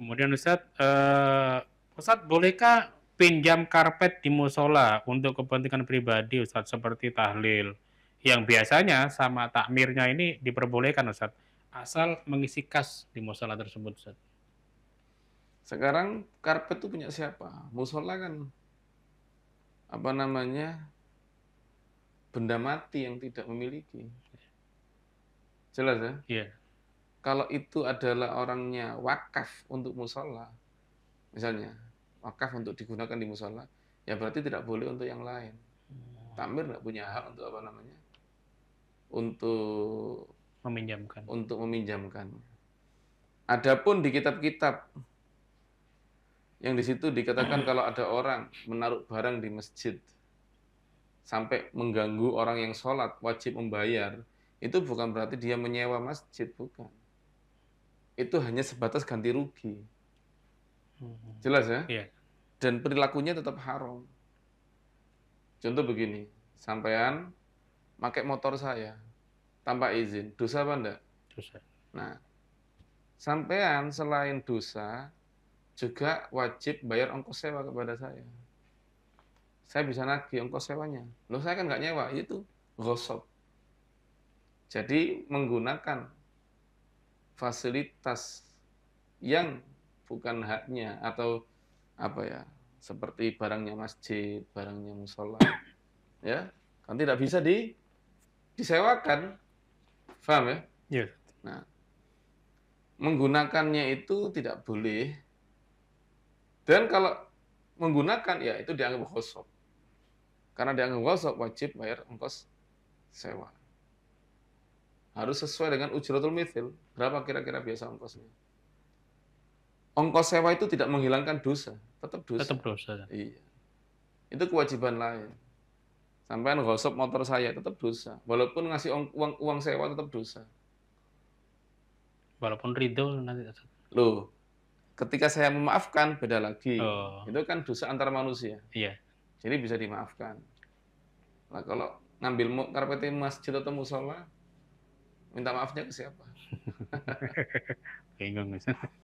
Kemudian Ustadz, uh, Ustadz bolehkah pinjam karpet di musola untuk kepentingan pribadi Ustadz seperti tahlil? Yang biasanya sama takmirnya ini diperbolehkan Ustadz, asal mengisi kas di musola tersebut Ustadz. Sekarang karpet itu punya siapa? Musola kan apa namanya benda mati yang tidak memiliki. Jelas ya? Iya. Yeah kalau itu adalah orangnya wakaf untuk musola, misalnya wakaf untuk digunakan di musola, ya berarti tidak boleh untuk yang lain. Hmm. Tamir nggak punya hak untuk apa namanya? Untuk meminjamkan. Untuk meminjamkan. Adapun di kitab-kitab yang di situ dikatakan kalau ada orang menaruh barang di masjid sampai mengganggu orang yang sholat wajib membayar, itu bukan berarti dia menyewa masjid, bukan itu hanya sebatas ganti rugi. Hmm. Jelas ya? Iya. Dan perilakunya tetap haram. Contoh begini, sampean pakai motor saya tanpa izin, dosa apa enggak? Dosa. Nah, sampean selain dosa juga wajib bayar ongkos sewa kepada saya. Saya bisa nagih ongkos sewanya. Loh saya kan nggak nyewa, itu gosok. Jadi menggunakan fasilitas yang bukan haknya atau apa ya seperti barangnya masjid, barangnya musola, ya kan tidak bisa di disewakan, paham ya? Iya. Nah, menggunakannya itu tidak boleh dan kalau menggunakan ya itu dianggap khosok karena dianggap khosok wajib bayar ongkos sewa harus sesuai dengan ujratul mithil. Berapa kira-kira biasa ongkosnya? Ongkos sewa itu tidak menghilangkan dosa, tetap dosa. Tetap dosa. Iya. Itu kewajiban lain. Sampai gosok motor saya tetap dosa. Walaupun ngasih uang, uang sewa tetap dosa. Walaupun ridho nanti Loh, ketika saya memaafkan beda lagi. Oh. Itu kan dosa antar manusia. Iya. Jadi bisa dimaafkan. Nah, kalau ngambil karpet masjid atau musola, Minta maafnya ke siapa? Bingung.